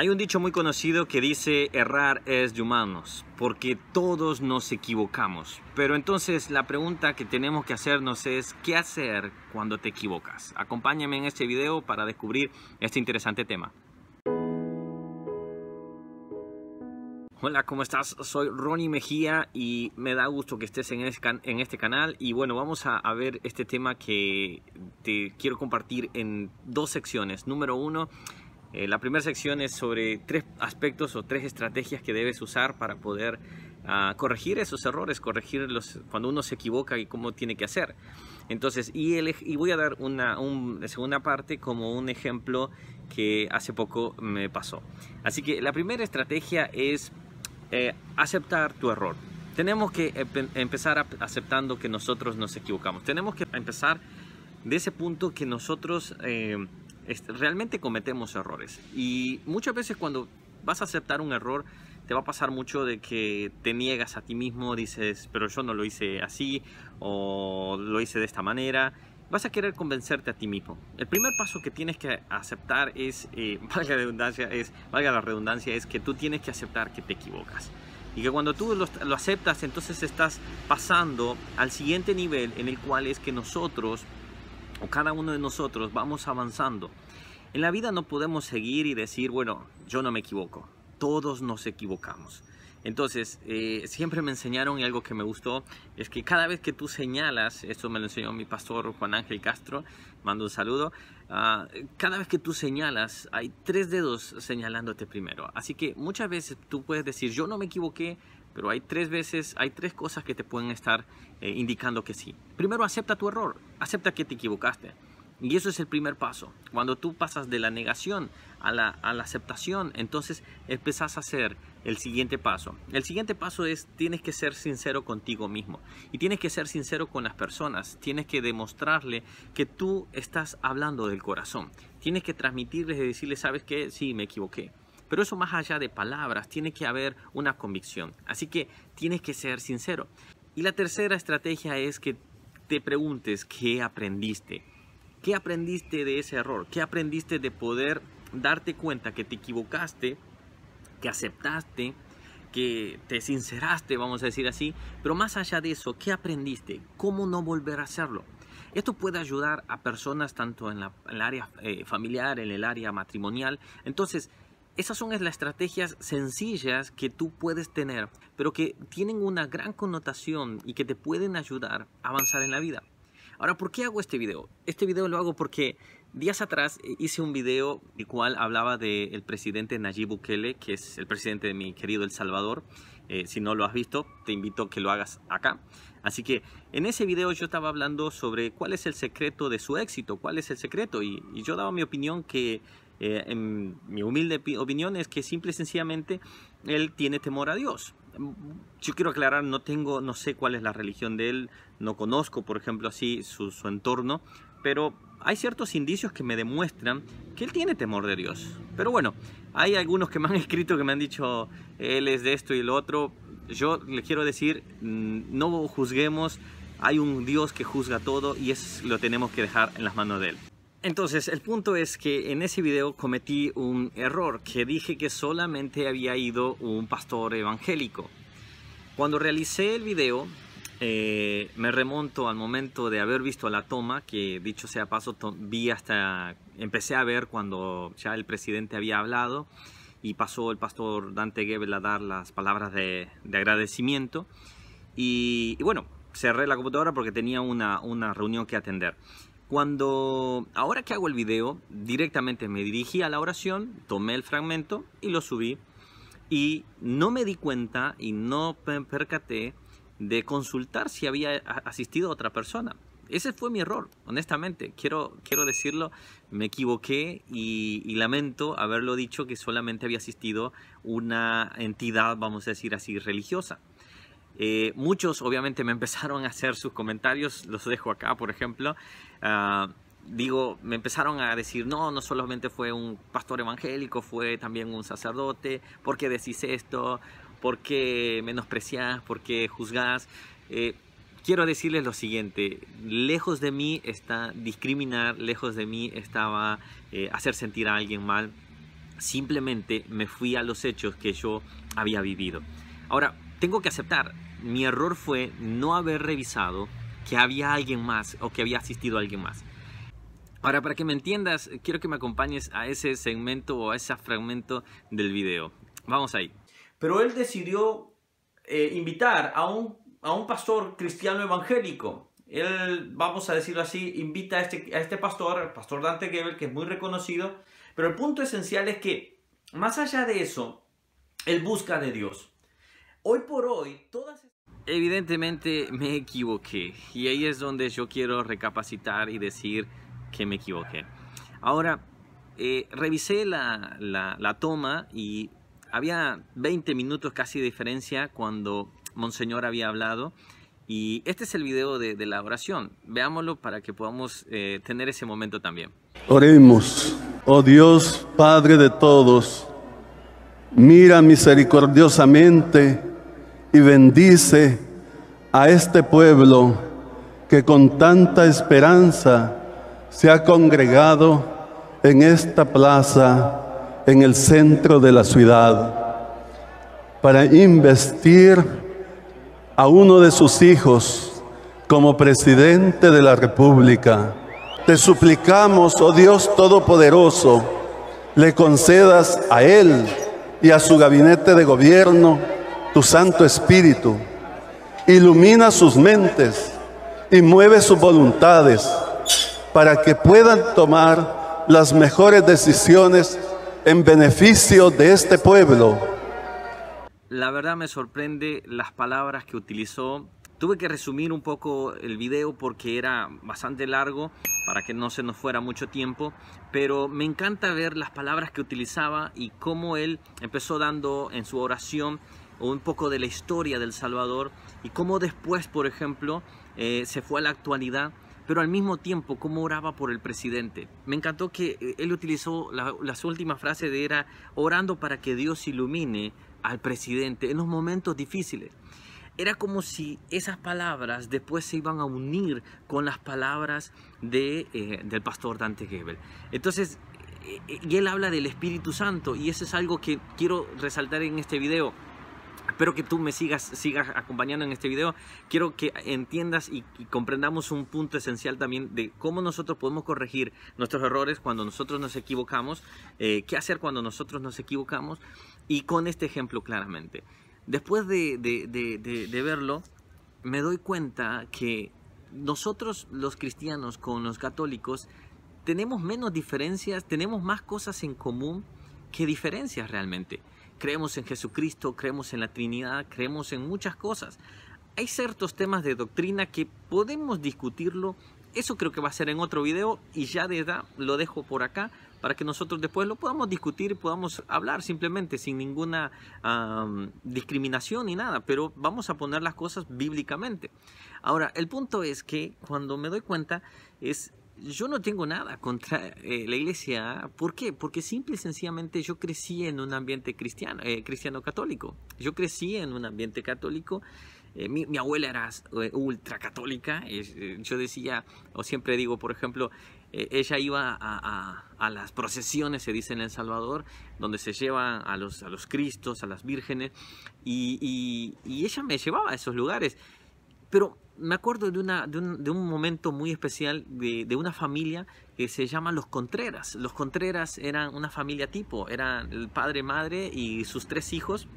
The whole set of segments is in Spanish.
Hay un dicho muy conocido que dice errar es de humanos, porque todos nos equivocamos. Pero entonces la pregunta que tenemos que hacernos es, ¿qué hacer cuando te equivocas? Acompáñame en este video para descubrir este interesante tema. Hola, ¿cómo estás? Soy Ronnie Mejía y me da gusto que estés en, este, este canal. Y bueno, vamos a, a ver este tema que te quiero compartir en dos secciones. Número uno, eh, la primera sección es sobre tres aspectos o tres estrategias que debes usar para poder ah, corregir esos errores, corregir los, cuando uno se equivoca y cómo tiene que hacer. Entonces, y, y voy a dar una segunda parte como un ejemplo que hace poco me pasó. Así que la primera estrategia es eh, aceptar tu error. Tenemos que empezar aceptando que nosotros nos equivocamos. Tenemos que empezar de ese punto que nosotros... Eh, este, realmente cometemos errores. Y muchas veces cuando vas a aceptar un error, te va a pasar mucho de que te niegas a ti mismo, dices, pero yo no lo hice así o lo hice de esta manera. Vas a querer convencerte a ti mismo. El primer paso que tienes que aceptar es, eh, valga, la redundancia, es valga la redundancia, es que tú tienes que aceptar que te equivocas. Y que cuando tú lo aceptas, entonces estás pasando al siguiente nivel en el cual es que nosotros o cada uno de nosotros vamos avanzando. En la vida no podemos seguir y decir, bueno, yo no me equivoco. Todos nos equivocamos. Entonces, eh, siempre me enseñaron y algo que me gustó es que cada vez que tú señalas, esto me lo enseñó mi pastor Juan Ángel Castro, mando un saludo, ah, cada vez que tú señalas, hay tres dedos señalándote primero. Así que muchas veces tú puedes decir, yo no me equivoqué, pero hay tres veces, hay tres cosas que te pueden estar eh, indicando que sí. Primero, acepta tu error acepta que te equivocaste. Y eso es el primer paso. Cuando tú pasas de la negación a la, aceptación, entonces empezás a hacer el siguiente paso. El siguiente paso es tienes que ser sincero contigo mismo y tienes que ser sincero con las personas. Tienes que demostrarle que tú estás hablando del corazón. Tienes que transmitirles y decirles, sabes que sí, me equivoqué. Pero eso más allá de palabras, tiene que haber una convicción. Así que tienes que ser sincero. Y la tercera estrategia es que te preguntes qué aprendiste. ¿Qué aprendiste de ese error? ¿Qué aprendiste de poder darte cuenta que te equivocaste, que aceptaste, que te sinceraste, vamos a decir así? Pero más allá de eso, ¿qué aprendiste? ¿Cómo no volver a hacerlo? Esto puede ayudar a personas tanto en, el área eh, familiar, en el área matrimonial. Entonces, esas son las estrategias sencillas que tú puedes tener, pero que tienen una gran connotación y que te pueden ayudar a avanzar en la vida. Ahora, ¿por qué hago este video? Este video lo hago porque días atrás e-, hice un video el cual hablaba del presidente Nayib Bukele, que es el presidente de mi querido El Salvador. Eh, si no lo has visto, te invito a que lo hagas acá. Así que en ese video yo estaba hablando sobre cuál es el secreto de su éxito, cuál es el secreto. Y, y yo daba mi opinión que eh, en mi humilde opinión es que simple y sencillamente él tiene temor a Dios. Yo quiero aclarar, no tengo, no sé cuál es la religión de él, no conozco, por ejemplo, así su, entorno, pero hay ciertos indicios que me demuestran que él tiene temor de Dios. Pero bueno, hay algunos que me han escrito que me han dicho, él es de esto y el otro. Yo le quiero decir, mm, no juzguemos, hay un Dios que juzga todo y eso lo tenemos que dejar en las manos de él. Entonces, el punto es que en ese video cometí un error, que dije que solamente había ido un pastor evangélico. Cuando realicé el video, eh, me remonto al momento de haber visto la toma, que dicho sea paso, vi hasta, empecé a ver cuando ya el presidente había hablado y pasó el pastor Dante Gebel a dar las palabras de, agradecimiento. Y, bueno, cerré la computadora porque tenía una, una reunión que atender. Cuando, ahora que hago el video, directamente me dirigí a la oración, tomé el fragmento y lo subí. Y no me di cuenta y no me percaté de consultar si había asistido a otra persona. Ese fue mi error, honestamente. Quiero, quiero decirlo, me equivoqué y, y, lamento haberlo dicho que solamente había asistido una entidad, vamos a decir así, religiosa. Eh, muchos obviamente me empezaron a hacer sus comentarios, los dejo acá por ejemplo. Ah, digo, me empezaron a decir, no, no solamente fue un pastor evangélico, fue también un sacerdote, ¿por qué decís esto? ¿Por qué menospreciás? ¿Por qué juzgás? Eh, quiero decirles lo siguiente, lejos de mí está discriminar, lejos de mí estaba eh, hacer sentir a alguien mal, simplemente me fui a los hechos que yo había vivido. Ahora, tengo que aceptar, mi error fue no haber revisado que había alguien más o que había asistido a alguien más. Ahora, para que me entiendas, quiero que me acompañes a ese segmento o a ese fragmento del video. Vamos ahí. Pero él decidió eh, invitar a un, pastor cristiano evangélico. Él, vamos a decirlo así, invita a este, a este pastor, el pastor Dante Gebel, que es muy reconocido. Pero el punto esencial es que, más allá de eso, él busca de Dios. Hoy por hoy, todas... Evidentemente me equivoqué y ahí es donde yo quiero recapacitar y decir que me equivoqué. Ahora, eh, revisé la, la, toma y había 20 minutos casi de diferencia cuando Monseñor había hablado. Y este es el video de, la oración. Veámoslo para que podamos eh, tener ese momento también. Oremos. Oh Dios, Padre de todos, mira misericordiosamente y bendice a este pueblo que con tanta esperanza se ha congregado en esta plaza, en el centro de la ciudad, para investir a uno de sus hijos como presidente de la República. Te suplicamos, oh Dios Todopoderoso, le concedas a él y a su gabinete de gobierno tu Santo Espíritu, ilumina sus mentes y mueve sus voluntades para que puedan tomar las mejores decisiones en beneficio de este pueblo. La verdad me sorprende las palabras que utilizó. Tuve que resumir un poco el video porque era bastante largo para que no se nos fuera mucho tiempo, pero me encanta ver las palabras que utilizaba y cómo él empezó dando en su oración un poco de la historia del Salvador y cómo después, por ejemplo, eh, se fue a la actualidad, pero al mismo tiempo cómo oraba por el presidente. Me encantó que eh, él utilizó las últimas frases de era orando para que Dios ilumine al presidente en los momentos difíciles. Era como si esas palabras después se iban a unir con las palabras de, eh, del pastor Dante Gebel. Entonces, y él habla del Espíritu Santo y eso es algo que quiero resaltar en este video. Espero que tú me sigas, sigas acompañando en este video. Quiero que entiendas y, comprendamos un punto esencial también de cómo nosotros podemos corregir nuestros errores cuando nosotros nos equivocamos, eh, qué hacer cuando nosotros nos equivocamos y con este ejemplo claramente. Después de verlo, me doy cuenta que nosotros los cristianos con los católicos tenemos menos diferencias, tenemos más cosas en común que diferencias realmente creemos en Jesucristo, creemos en la Trinidad, creemos en muchas cosas. Hay ciertos temas de doctrina que podemos discutirlo. Eso creo que va a ser en otro video y ya de edad lo dejo por acá para que nosotros después lo podamos discutir, y podamos hablar simplemente sin ninguna discriminación ni nada, pero vamos a poner las cosas bíblicamente. Ahora, el punto es que cuando me doy cuenta es yo no tengo nada contra eh, la iglesia. ¿Por qué? Porque simple y sencillamente yo crecí en un ambiente cristiano, eh, cristiano católico. Yo crecí en un ambiente católico. Eh, mi, abuela era ultra católica. yo decía, o siempre digo, por ejemplo, ella iba a, las procesiones, se dice en El Salvador, donde se llevan a los, a los cristos, a las vírgenes, y, y ella me llevaba a esos lugares. Pero me acuerdo de, un, de un, momento muy especial de, una familia que se llama Los Contreras. Los Contreras eran una familia tipo, eran el padre, madre y sus tres hijos.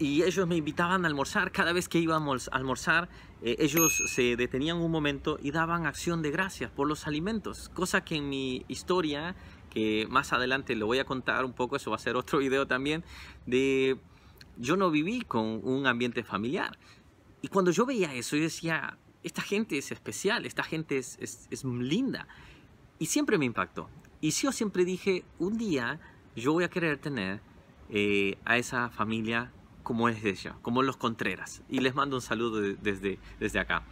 Y ellos me invitaban a almorzar. Cada vez que íbamos a almorzar, eh, ellos se detenían un momento y daban acción de gracias por los alimentos. Cosa que en mi historia, que más adelante lo voy a contar un poco, eso va a ser otro video también, de yo no viví con un ambiente familiar. Y cuando yo veía eso, yo decía, esta gente es especial, esta gente es, linda. Y siempre me impactó. Y yo siempre dije, un día yo voy a querer tener eh, a esa familia como es ella, como los Contreras. Y les mando un saludo desde, desde acá.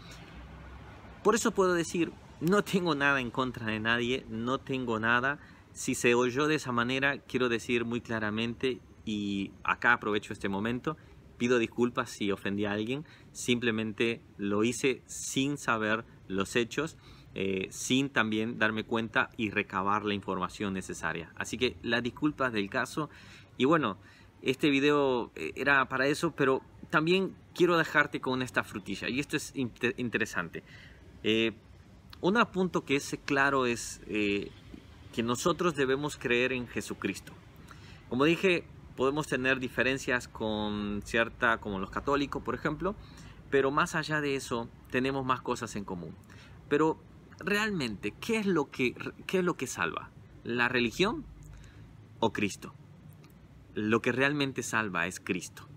Por eso puedo decir, no tengo nada en contra de nadie, no tengo nada. Si se oyó de esa manera, quiero decir muy claramente, y acá aprovecho este momento, pido disculpas si ofendí a alguien, simplemente lo hice sin saber los hechos, eh, sin también darme cuenta y recabar la información necesaria. Así que las disculpas del caso y bueno, este video eh, era para eso, pero también quiero dejarte con esta frutilla y esto es interesante. Eh, un punto que es claro es que nosotros debemos creer en Jesucristo. Como dije, podemos tener diferencias con cierta, como los católicos, por ejemplo, pero más allá de eso, tenemos más cosas en común. Pero realmente, ¿qué es lo que, qué es lo que salva? ¿La religión o Cristo? Lo que realmente salva es Cristo.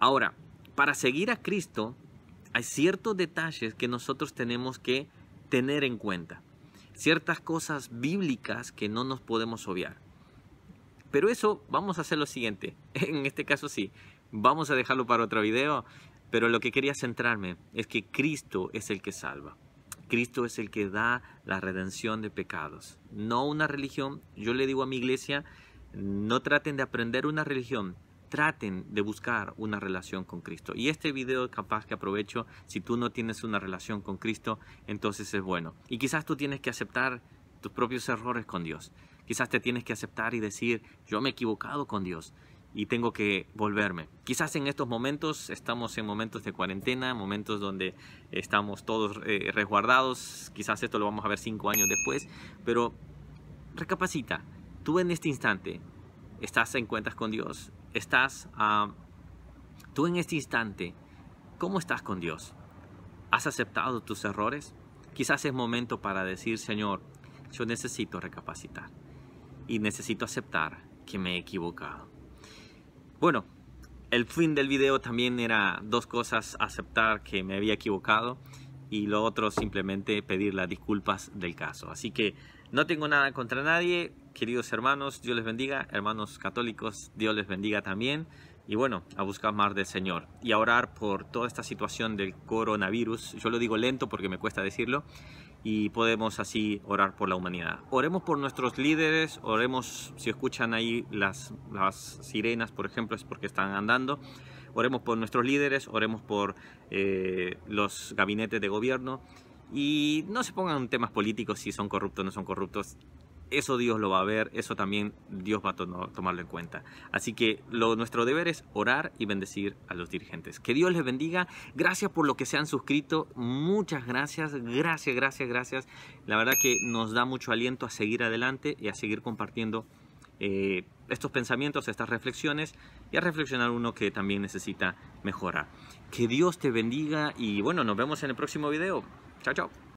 Ahora, para seguir a Cristo, hay ciertos detalles que nosotros tenemos que tener en cuenta, ciertas cosas bíblicas que no nos podemos obviar. Pero eso vamos a hacer lo siguiente. En este caso sí, vamos a dejarlo para otro video. Pero lo que quería centrarme es que Cristo es el que salva. Cristo es el que da la redención de pecados. No una religión. Yo le digo a mi iglesia, no traten de aprender una religión. Traten de buscar una relación con Cristo. Y este video capaz que aprovecho, si tú no tienes una relación con Cristo, entonces es bueno. Y quizás tú tienes que aceptar tus propios errores con Dios. Quizás te tienes que aceptar y decir, yo me he equivocado con Dios y tengo que volverme. Quizás en estos momentos estamos en momentos de cuarentena, momentos donde estamos todos eh, resguardados, quizás esto lo vamos a ver cinco años después, pero recapacita, tú en este instante estás en cuentas con Dios, estás, ah, tú en este instante, ¿cómo estás con Dios? ¿Has aceptado tus errores? Quizás es momento para decir, Señor, yo necesito recapacitar y necesito aceptar que me he equivocado. Bueno, el fin del video también era dos cosas, aceptar que me había equivocado y lo otro simplemente pedir las disculpas del caso. Así que no tengo nada contra nadie, queridos hermanos, Dios les bendiga, hermanos católicos, Dios les bendiga también. Y bueno, a buscar más del Señor y a orar por toda esta situación del coronavirus. Yo lo digo lento porque me cuesta decirlo y podemos así orar por la humanidad. Oremos por nuestros líderes, oremos, si escuchan ahí las, las sirenas, por ejemplo, es porque están andando. Oremos por nuestros líderes, oremos por eh, los gabinetes de gobierno y no se pongan temas políticos si son corruptos o no son corruptos eso Dios lo va a ver, eso también Dios va a tomarlo en cuenta. Así que nuestro deber es orar y bendecir a los dirigentes. Que Dios les bendiga, gracias por lo que se han suscrito, muchas gracias, gracias, gracias, gracias. La verdad que nos da mucho aliento a seguir adelante y a seguir compartiendo eh, estos pensamientos, estas reflexiones y a reflexionar uno que también necesita mejorar. Que Dios te bendiga y bueno, nos vemos en el próximo video. Chao, chao.